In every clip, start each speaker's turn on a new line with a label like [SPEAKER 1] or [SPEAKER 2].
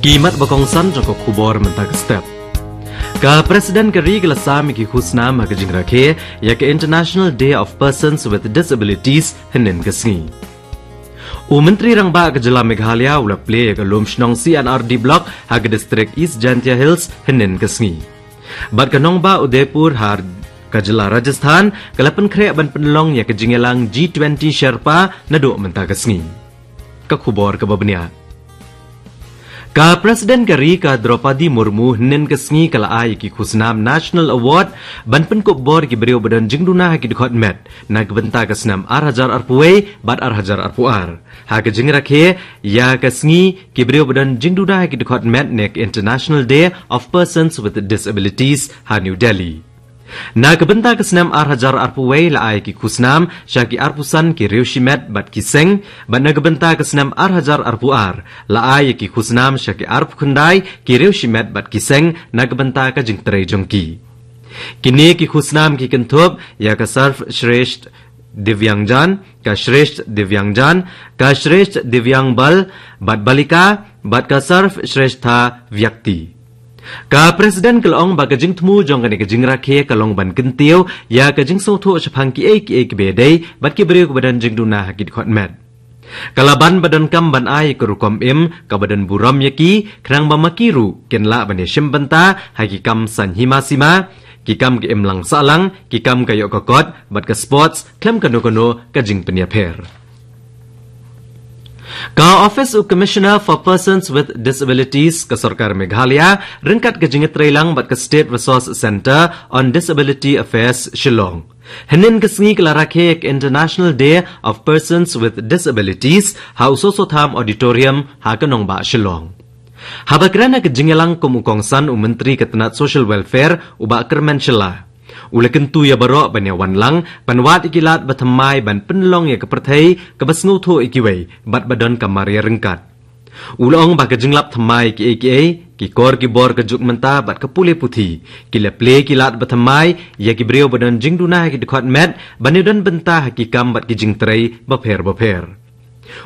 [SPEAKER 1] kimat bakong san jo ko khubor mentak step ka presiden ke ri glasa mi ki khusna ma jing rakhe ya international day of persons with disabilities hnen ke sngi u menteri rang ba ke jela meghalaya ula ple ke lumshnong cnrd block ha ke district east jantia hills hnen ke Bar ke nongba ba udepur har Kajala Rajasthan, kelapan kere aban penolong yak kejingelang G20 Sherpa nado mentah kesengi. Kekubor kebabniak. กาประธานกรีกาดรอปดีมุรมูเน้นกสิ่งคลาไอกิคุสนามนชั่นแนลอวอร์ดบันเป็นกบบอร์กิบริโอบดันจิงดูนาฮักิดขอดเมดนักบันตากสนามอาร์ฮจาร์อาร์พูเอบัดอาร์ฮจาร์อาร์พูอาร์ฮักจิงรักเฮยากสิ่งกิบริโอบดันจิงดูนาฮักิดขอดเมดเน็กอินเตอร์เนชั่นแนลเดย์ออฟเพอร์เซนส์วิดดิสเอเบลิตี้ส์ฮานิวเดลี नागबंदा के सनम आर हजार अर्पु well I की खुशनाम शाकि सन की रेवशी mat but की सेंग बट नागबंदा के सनम आर हजार अर्पु आर लाय की खुशनाम शाकि अर्प खुंडाय की रेवशी मैट बट की सेंग नागबंदा का जिंतरे जंकी ने की खुशनाम की कंथोप या का सर्फ श्रेष्ठ दिव्यांगजान का श्रेष्ठ दिव्यांगजान का श्रेष्ठ दिव्यांग बल बट बालिका बट का सर्फ श्रेष्ठ व्यक्ति ka president kalong ba kajing tmu jong ne kajing ra khe kalong ban kintiew ya kajing so tho chapang ki ek ek be dei bat ki breu badan jing du na hakit khot mat kalaban badan kam ban ai kru kom em ka badan buram yaki khrang ba makiru ken la ban shim ban ta haki kam san hima sima ki kam ge em lang salang, lang ki kam ka yo ka kot bat ka sports klem ka no ka no kajing penia pher का office उ commissioner for persons with disabilities का सरकार मेघालय रिंकट के जिंगत रैलांग बट का state resource centre on disability affairs Shillong हनिन के सिंगी के लराखे एक international day of persons with disabilities हाउसो सोथाम ऑडिटोरियम हाकनोंगबा शिलोंग हबक्रना के जिंगलांग कुमुकोंगसन उ मंत्री के तना सोशल वेलफेयर उबा करमेंशला อุลกันตุยบรอบันเนวันลังปันวาดอิกิลาดบัทมายบันปนลองเยกประเทยกับสงูโทอิกิเวบัดบดอนกับมาเรียรังกัดอุลองบากจึงลับทมายกิเอกเอกิกอร์กิบอร์กจุกมันตาบัดกับปุเลพุทีกิเลเพลกิลาดบัทมายยากิบเรียวบดอนจึงดูนากิดขอดแมดบันเนดอนบันตาหกิกรรมบัดกิจึงเตรบัเพรบัเพร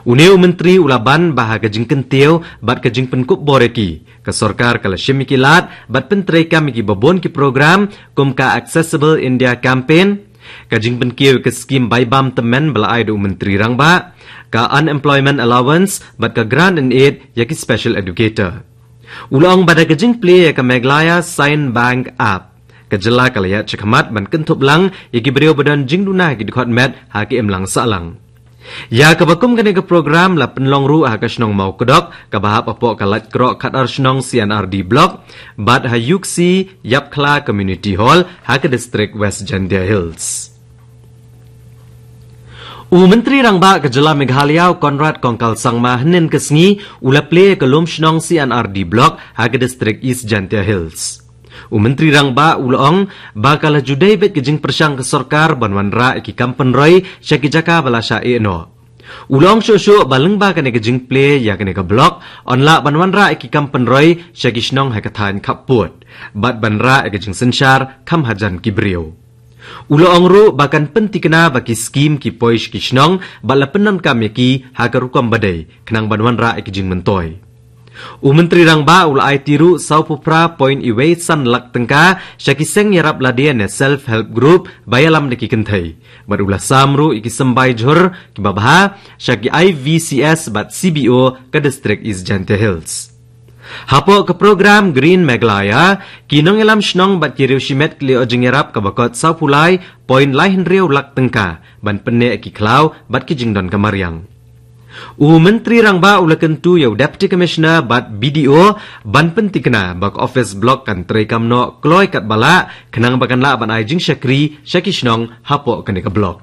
[SPEAKER 1] Uniu Menteri Ulaban bahagia kejengken tiaw bat kejengpen kup boreki. Kesorkar kala shimiki lat bat pentereka miki bobon ki program kumka Accessible India Campaign. Kejengpen kiaw ke skim baibam temen belai do Menteri Rangba. Ka Unemployment Allowance bat ke Grant and Aid yaki Special Educator. Ulaong bada kejeng play yaka Meglaya Sign Bank App. Kejela kala ya cekhamat ban kentup lang yaki beriw badan jingduna yaki dikhot met haki emlang salang. Ya kebakum kene ke program la penlong ru ah kasnong mau kedok ke bahap apo kalat kro kat arsnong CNRD blok bad hayuksi yap kla community hall ha ke district West Jandia Hills. U Menteri Rangba ke Jela Meghalaya Konrad Kongkal Sangma hnen ke sengi ula ke lom CNRD blok ha ke district East Jantia Hills. U Menteri Rang Ba Ulong Ba Kala Judai Bet Kejing Persyang Kesorkar Ban Wan Ra Iki Kampen Roy Syaki Jaka Bala Syai e No Ulong Syuk Syuk Baleng Ba Kane Kejing Play Ya Kane Ke Blok On La Ban Wan Ra Iki Kampen Roy Syaki Shnong Hai katain Kap Put Bat Ban Ra Iki Jing Senshar Kam Hajan Kibriyo Ulo ongru bahkan penti kena bagi skim ki poish ki shnong bala penan kami ya ki hakarukam badai kenang banwan ra ikijing mentoy. U Menteri Rangba ulai tiru sau pupra point iwe san lak tengka syaki seng yarap ne self help group bayalam deki kentai. Marulah samru iki sembai jor kibabha syaki IVCS bat CBO ke distrik is Jante Hills. Hapo ke program Green Meglaya, kinong elam senong bat kiriw shimet kli ojeng yarap kebakot sau pulai point lain riau lak tengka ban penek ki kelau bat kijing don kemaryang. U Menteri Rangba ula kentu ya Deputy Commissioner bat BDO ban penti kena bak office blok kan terikam no kloi kat balak, kenang bakan la ban ajing syakri syakishnong hapok kene ke blok.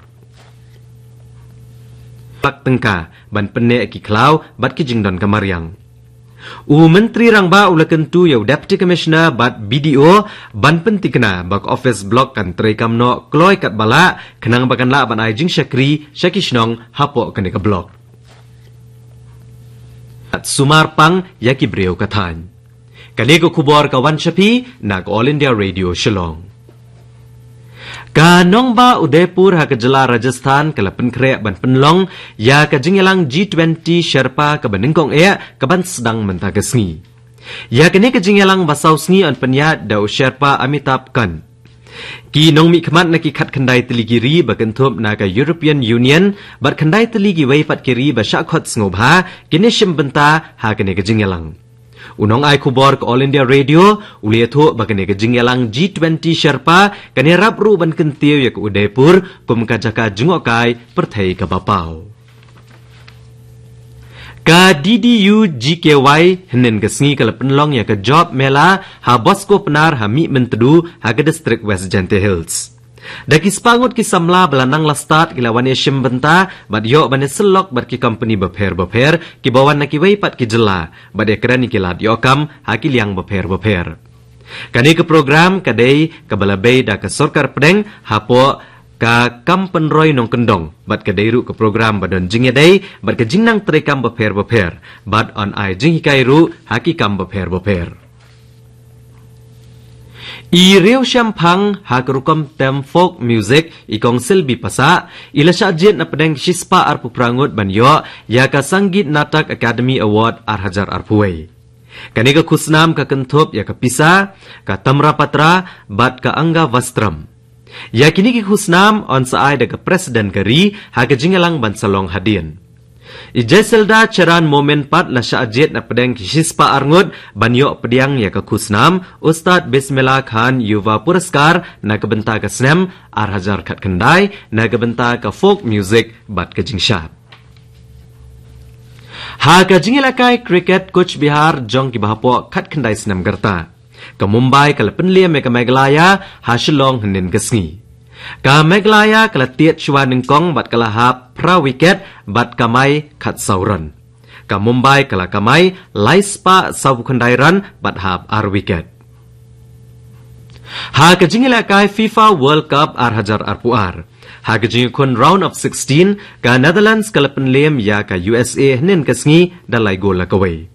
[SPEAKER 1] Pak tengka ban penne ki klau bat ki jingdon yang. U Menteri Rangba ula kentu ya Deputy Commissioner bat BDO ban penti kena bak office blok kan terikam no kloi kat balak, kenang bakan la ban ajing syakri syakishnong hapok kene ke blok at sumar pang yakibreo katan, Kaligo kubor ka wanchapi nag All India Radio Shillong. Ka nong ba Udaipur ha kajala Rajasthan ka lapin kre ban penlong ya ka jingilang G20 Sherpa ka baningkong ea ka ban sedang mentagasngi. Ya kini ka jingilang basaw sngi an penyat da Sherpa Amitabh Kant. กีนงมิขมัดนักขัดคันไดตลิกิรีบกันทบนากยุโรปียนยูเนียนบัดคันไดตลิกิไว้ฟัดกิรีบชะคดสงบหากินเนชิมบันตาหากันเอกจิงยลังอุนงไอคูบอร์กออลินเดียเรดิโออุเลียทุบกันเอกจิงยลัง G20 เชอร์ปากันเนรับรูบันกันเตียวยกอุเดปูร์กุมกาจักาจงอกายประเทศกบปาวก็ดีดียูจีเกวัยเห็นกับสิ่งกับพนลองอยากกับจอบเมล่าหาบอสโกพนาร์หามีมันตดูหากับดิสตริกเวสเจนเทฮิลส์ดักิสปังก์กิสัมลาบลานังลาสตาร์ตกิลาวันเอชิมบันตาบัดยอบันเอสล็อกบัดกิคอมพานีบัพเฮอร์บัพเฮอร์กิบาวันนักิเวปัดกิจลาบัดเอกรานิกิลาดยอคัมหากิลียงบัพเฮอร์บัพเฮอร์กันนี้กับโปรแกรมกับเดย์กับบลาเบย์ดักกับสอร์คาร์เพดงหาปัว ka kampen roy nong kendong bat ke deiru ke program badon jingye day, bat ke jingnang terekam bepher bepher bat on ai jing hikairu haki kam bepher bepher i reu sham phang ha rukom tem folk music ikong kong silbi pasa i la sha jet na pedeng shispa ar puprangot ban yo ya ka sangit natak academy award arhajar hajar ar ka khusnam ka kentop ya ka pisa ka tamra patra bat ka angga vastram Ya kini ki khusnam on saai daga presiden kari hake jingalang bansalong hadian. Ijaiselda ceran momen pat la syajid na pedeng kishispa arngut banyo pediang ya ke khusnam ustad Bismillah Khan Yuva Puraskar na kebenta ke senem arhajar kat kendai na kebenta ke folk music bat ke jingsyap. Ha ka jingilakai kriket Coach Bihar jong ki bahapo kat kendai senam gerta ka Mumbai ka la penlia me ka Meghalaya ha Shillong hnen ka sngi. Ka Meghalaya ka la tiet chua ning kong bat ka la hap pra wiket bat ka mai khat sauran. Ka Mumbai ka la ka mai lai spa sau kandairan bat hap ar wiket. Ha ka jingila kai FIFA World Cup ar hajar ar puar. Ha ka jingi kun round of 16 ka Netherlands ka la penlia ya ka USA hnen ka sngi da lai gola ka wai.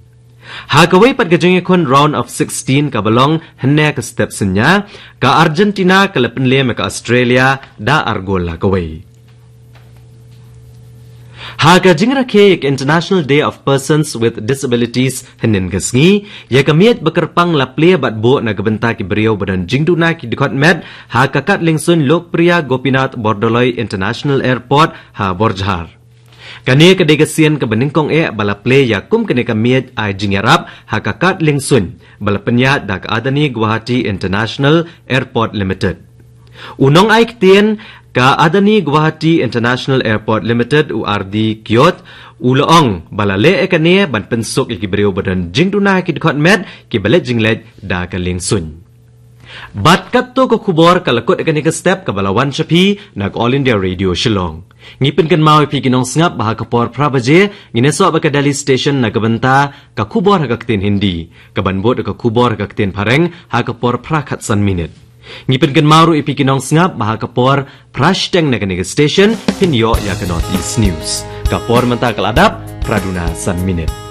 [SPEAKER 1] Hakawai pat gajungi kun round of 16 ka balong hene ka step sinya ka Argentina ka lepen liam ka Australia da argol hakawai. Haka jingra ke yek International Day of Persons with Disabilities hinin gasngi ya kamiet bekerpang laplia bat bo na gebenta ki beriau badan jingdu na ki dikot met haka kat lingsun lok pria Gopinath Bordoloi International Airport ha Borjhar. กันนี้กันเด็กเซียนกับบันทึงกองเอะบาลาเพลย์อยากคุ้มกันในกามีดไอจิงยารับฮักกากัดเลงสุนบาลาปัญญาดักอาดานีกวาฮาตีอินเตอร์เนชั่นแนลแอร์พอร์ตลิมิเต็ดอุนงไอคเตียนกับอาดานีกวาฮาตีอินเตอร์เนชั่นแนลแอร์พอร์ตลิมิเต็ดอูอาร์ดีกิโอตอุลองบาลาเล่เอกันเนี้ยบันเป็นสุกอีกเบรียวบดันจิงดูน่าคิดคอนเมดกิบเลจิงเลดดักกันเลงสุน bat kat to ko khubor kala kot ka step ka bala wan chapi nak all india radio shillong ngi pin kan mawe pi ginong sngap ba ka por pra baje so ba ka dali station nak banta ka khubor ha ka ktin hindi ka ban bot ka khubor ha ka ktin phareng ha ka por pra khat san minit ngi pin kan maru pi ginong sngap ba ka por pra shteng nak nika station pin yo ya ka north east news ka por manta kala dap praduna san minute.